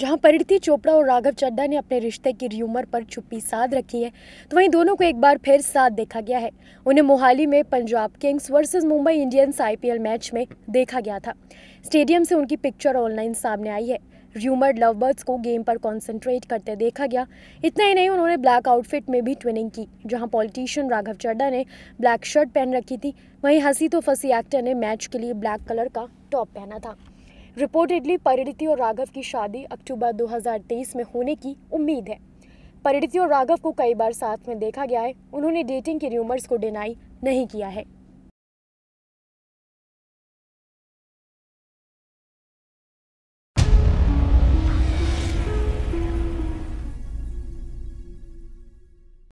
जहां परिणति चोपड़ा और राघव चड्डा ने अपने रिश्ते की र्यूमर पर छुपी साध रखी है तो वहीं दोनों को एक बार फिर साथ देखा गया है उन्हें मोहाली में Punjab Kings versus Mumbai Indians IPL match में देखा गया था स्टेडियम से उनकी पिक्चर ऑनलाइन सामने आई है लव बर्ड्स को गेम पर कॉन्सेंट्रेट करते देखा गया इतना ही नहीं उन्होंने ब्लैक आउटफिट में भी ट्विनिंग की जहां पॉलिटिशियन राघव चड्डा ने ब्लैक शर्ट पहन रखी थी वहीं हंसी तो फंसी एक्टर ने मैच के लिए ब्लैक कलर का टॉप पहना था रिपोर्टेडली परिणति और राघव की शादी अक्टूबर 2023 में होने की उम्मीद है परिणति और राघव को कई बार साथ में देखा गया है उन्होंने डेटिंग के र्यूमर्स को डिनाई नहीं किया है